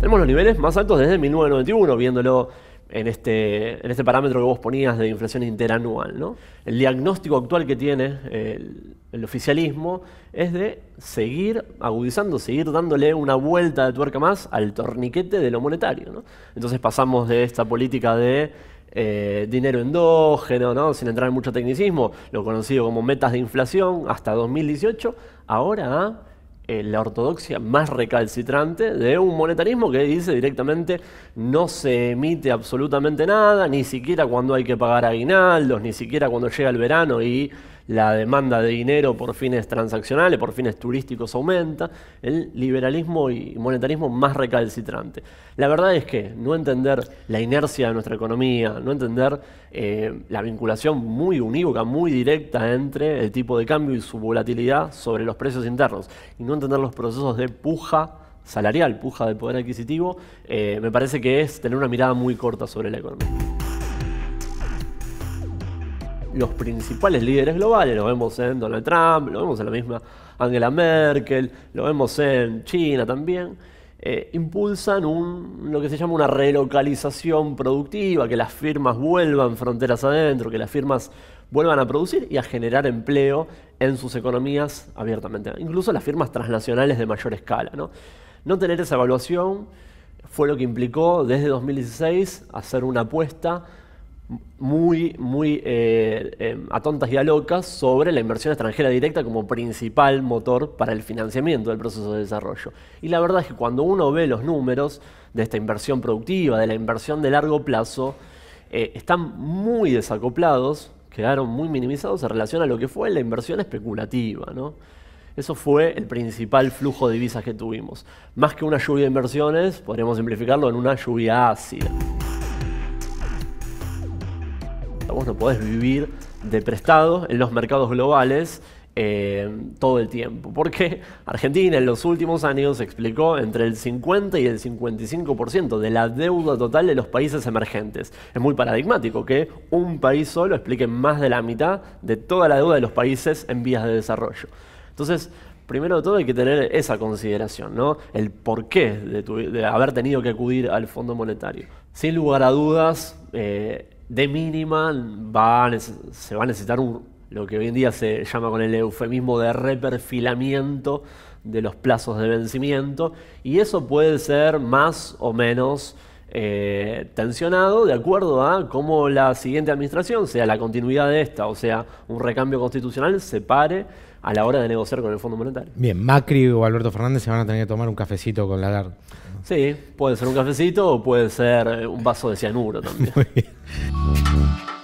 tenemos los niveles más altos desde 1991, viéndolo en este, en este parámetro que vos ponías de inflación interanual. ¿no? El diagnóstico actual que tiene el, oficialismo es de seguir agudizando, seguir dándole una vuelta de tuerca más al torniquete de lo monetario. Entonces pasamos de esta política de eh, dinero endógeno, sin entrar en mucho tecnicismo, lo conocido como metas de inflación hasta 2018, ahora a eh, la ortodoxia más recalcitrante de un monetarismo que dice directamente no se emite absolutamente nada, ni siquiera cuando hay que pagar aguinaldos, ni siquiera cuando llega el verano y la demanda de dinero por fines transaccionales, por fines turísticos aumenta, el liberalismo y monetarismo más recalcitrante. La verdad es que no entender la inercia de nuestra economía, no entender eh, la vinculación muy unívoca, muy directa entre el tipo de cambio y su volatilidad sobre los precios internos, y no entender los procesos de puja salarial, puja de poder adquisitivo, eh, me parece que es tener una mirada muy corta sobre la economía los principales líderes globales, lo vemos en Donald Trump, lo vemos en la misma Angela Merkel, lo vemos en China también, eh, impulsan un, lo que se llama una relocalización productiva, que las firmas vuelvan fronteras adentro, que las firmas vuelvan a producir y a generar empleo en sus economías abiertamente, incluso las firmas transnacionales de mayor escala. no tener esa evaluación fue lo que implicó desde 2016 hacer una apuesta muy, muy eh, eh, a tontas y a locas sobre la inversión extranjera directa como principal motor para el financiamiento del proceso de desarrollo. Y la verdad es que cuando uno ve los números de esta inversión productiva, de la inversión de largo plazo, eh, están muy desacoplados, quedaron muy minimizados en relación a lo que fue la inversión especulativa. Eso fue el principal flujo de divisas que tuvimos. Más que una lluvia de inversiones, podríamos simplificarlo en una lluvia ácida vos no podés vivir de prestado en los mercados globales eh, todo el tiempo. Porque Argentina en los últimos años explicó entre el 50 y el 55% de la deuda total de los países emergentes. Es muy paradigmático que un país solo explique más de la mitad de toda la deuda de los países en vías de desarrollo. Entonces, primero de todo hay que tener esa consideración, ¿no? El porqué de, de haber tenido que acudir al Fondo Monetario. Sin lugar a dudas, eh, de mínima se va a necesitar lo que hoy en día se llama con el eufemismo de reperfilamiento de los plazos de vencimiento y eso puede ser más o menos eh, tensionado de acuerdo a cómo la siguiente administración, sea la continuidad de esta o sea un recambio constitucional, se pare a la hora de negociar con el Fondo Monetario. Bien, Macri o Alberto Fernández se van a tener que tomar un cafecito con Lagarde. Sí, puede ser un cafecito o puede ser un vaso de cianuro también.